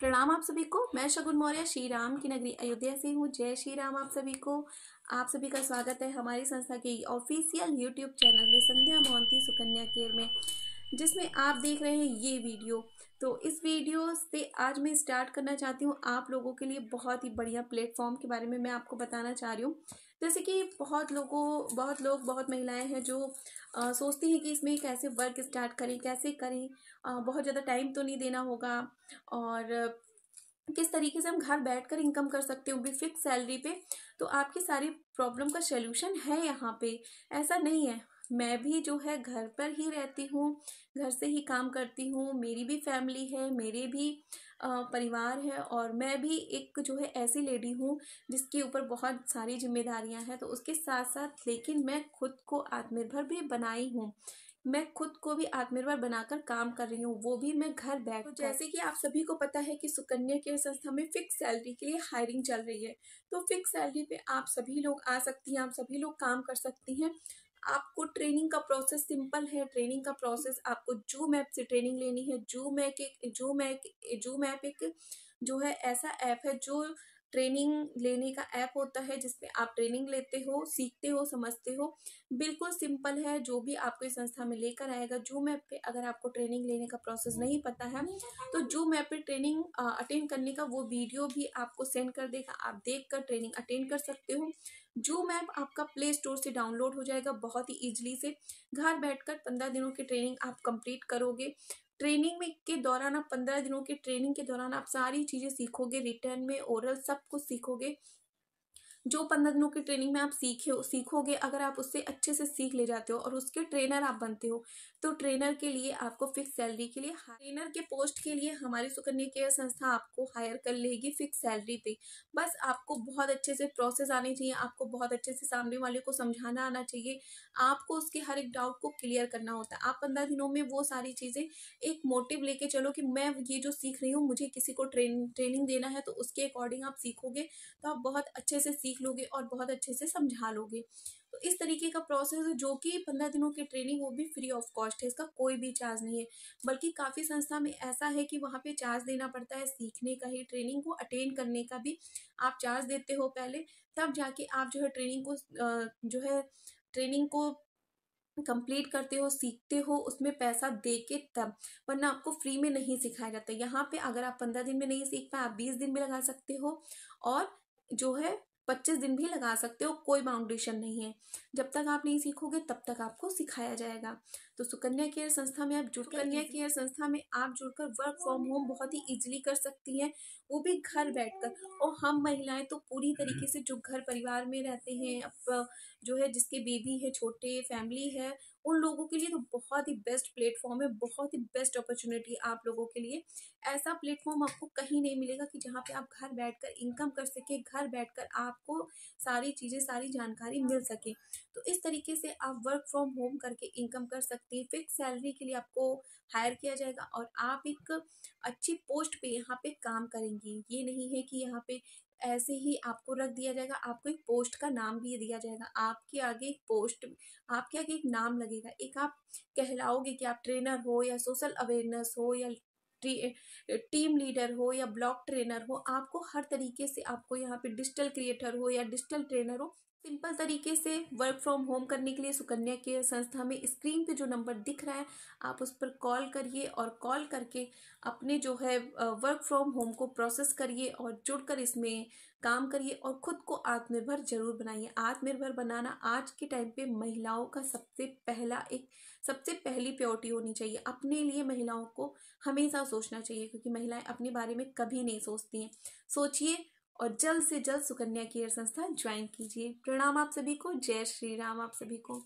प्रणाम आप सभी को मैं शगुन मौर्य श्री राम की नगरी अयोध्या से हूँ जय श्री राम आप सभी को आप सभी का स्वागत है हमारी संस्था के ऑफिशियल यूट्यूब चैनल में संध्या मोहंती सुकन्या केयर में जिसमें आप देख रहे हैं ये वीडियो तो इस वीडियो से आज मैं स्टार्ट करना चाहती हूँ आप लोगों के लिए बहुत ही बढ़िया प्लेटफॉर्म के बारे में मैं आपको बताना चाह रही हूँ जैसे कि बहुत लोगों बहुत लोग बहुत महिलाएं हैं जो आ, सोचती हैं कि इसमें कैसे वर्क स्टार्ट करें कैसे करें आ, बहुत ज़्यादा टाइम तो नहीं देना होगा और किस तरीके से हम घर बैठकर इनकम कर सकते हो भी फिक्स सैलरी पे तो आपकी सारी प्रॉब्लम का सोल्यूशन है यहाँ पे ऐसा नहीं है मैं भी जो है घर पर ही रहती हूँ घर से ही काम करती हूँ मेरी भी फैमिली है मेरे भी परिवार है और मैं भी एक जो है ऐसी लेडी हूँ जिसके ऊपर बहुत सारी जिम्मेदारियाँ हैं तो उसके साथ साथ लेकिन मैं खुद को आत्मनिर्भर भी बनाई हूँ मैं खुद को भी आत्मनिर्भर बनाकर काम कर रही हूँ वो भी मैं घर बैठ तो जैसे कि आप सभी को पता है कि सुकन्या के संस्था में फिक्स सैलरी के लिए हायरिंग चल रही है तो फिक्स सैलरी पे आप सभी लोग आ सकती हैं आप सभी लोग काम कर सकती हैं आपको ट्रेनिंग का प्रोसेस सिंपल है ट्रेनिंग का प्रोसेस आपको जूम ऐप से ट्रेनिंग लेनी है जूम ऐप एक जूम ऐप जूम ऐप एक जो है ऐसा ऐप है जो ट्रेनिंग लेने का ऐप होता है जिसमें आप ट्रेनिंग लेते हो सीखते हो समझते हो बिल्कुल सिंपल है जो भी आपको इस संस्था में लेकर आएगा जूम मैप पे अगर आपको ट्रेनिंग लेने का प्रोसेस नहीं पता है तो जूम मैप पे ट्रेनिंग अटेंड करने का वो वीडियो भी आपको सेंड कर देगा आप देख कर ट्रेनिंग अटेंड कर सकते हो जो मैप आपका प्ले स्टोर से डाउनलोड हो जाएगा बहुत ही ईजिली से घर बैठकर पंद्रह दिनों की ट्रेनिंग आप कंप्लीट करोगे ट्रेनिंग में के दौरान आप पंद्रह दिनों के ट्रेनिंग के दौरान आप सारी चीज़ें सीखोगे रिटर्न में ओरल सब कुछ सीखोगे जो पंद्रह दिनों की ट्रेनिंग में आप सीखे सीखोगे अगर आप उससे अच्छे से सीख ले जाते हो और उसके ट्रेनर आप बनते हो तो ट्रेनर के लिए आपको फिक्स सैलरी के लिए ट्रेनर के पोस्ट के लिए हमारी सुकन्या केयर संस्था आपको हायर कर लेगी फिक्स सैलरी पे बस आपको बहुत अच्छे से प्रोसेस आनी चाहिए आपको बहुत अच्छे से सामने वाले को समझाना आना चाहिए आपको उसके हर एक डाउट को क्लियर करना होता है आप पंद्रह दिनों में वो सारी चीज़ें एक मोटिव लेके चलो कि मैं ये जो सीख रही हूँ मुझे किसी को ट्रेन ट्रेनिंग देना है तो उसके अकॉर्डिंग आप सीखोगे तो आप बहुत अच्छे से सीख सीख लोगे और बहुत अच्छे से समझा लोगे तो इस तरीके का प्रोसेस जो कि पंद्रह दिनों की ट्रेनिंग वो भी फ्री ऑफ कॉस्ट है इसका कोई भी चार्ज नहीं है बल्कि काफ़ी संस्था में ऐसा है कि वहाँ पे चार्ज देना पड़ता है सीखने का ही ट्रेनिंग को अटेंड करने का भी आप चार्ज देते हो पहले तब जाके आप जो है ट्रेनिंग को जो है ट्रेनिंग को कंप्लीट करते हो सीखते हो उसमें पैसा दे के तब वरना आपको फ्री में नहीं सिखाया जाता यहाँ पे अगर आप पंद्रह दिन में नहीं सीख पाए आप बीस दिन में लगा सकते हो और जो है पच्चीस दिन भी लगा सकते हो कोई बाउंडेशन नहीं है जब तक आप नहीं सीखोगे तब तक आपको सिखाया जाएगा तो सुकन्या केयर संस्था में आप जुड़ कन्या केयर संस्था में आप जुड़कर वर्क फ्रॉम होम बहुत ही इजीली कर सकती हैं वो भी घर बैठकर और हम महिलाएं तो पूरी तरीके से जो घर परिवार में रहते हैं अब जो है जिसके बेबी है छोटे फैमिली है उन लोगों के लिए तो बहुत ही बेस्ट प्लेटफॉर्म है बहुत ही बेस्ट अपॉर्चुनिटी आप लोगों के लिए ऐसा प्लेटफॉर्म आपको कहीं नहीं मिलेगा कि जहाँ पे आप घर बैठकर इनकम कर सके घर बैठकर आपको सारी चीज़ें सारी जानकारी मिल सके तो इस तरीके से आप वर्क फ्रॉम होम करके इनकम कर सकते सकती है फिक्स सैलरी के लिए आपको हायर किया जाएगा और आप एक अच्छी पोस्ट पे यहाँ पे काम करेंगी ये नहीं है कि यहाँ पे ऐसे ही आपको रख दिया जाएगा आपको एक पोस्ट का नाम भी दिया जाएगा आपके आगे एक पोस्ट आपके आगे एक नाम लगेगा एक आप कहलाओगे कि आप ट्रेनर हो या सोशल अवेयरनेस हो या टीम लीडर हो या ब्लॉक ट्रेनर हो आपको हर तरीके से आपको यहाँ पे डिजिटल क्रिएटर हो या डिजिटल ट्रेनर हो सिंपल तरीके से वर्क फ्रॉम होम करने के लिए सुकन्या के संस्था में स्क्रीन पे जो नंबर दिख रहा है आप उस पर कॉल करिए और कॉल करके अपने जो है वर्क फ्रॉम होम को प्रोसेस करिए और जुड़कर इसमें काम करिए और ख़ुद को आत्मनिर्भर जरूर बनाइए आत्मनिर्भर बनाना आज के टाइम पे महिलाओं का सबसे पहला एक सबसे पहली प्योरिटी होनी चाहिए अपने लिए महिलाओं को हमेशा सोचना चाहिए क्योंकि महिलाएं अपने बारे में कभी नहीं सोचती हैं सोचिए और जल्द से जल्द सुकन्या केयर संस्था ज्वाइन कीजिए प्रणाम आप सभी को जय श्री राम आप सभी को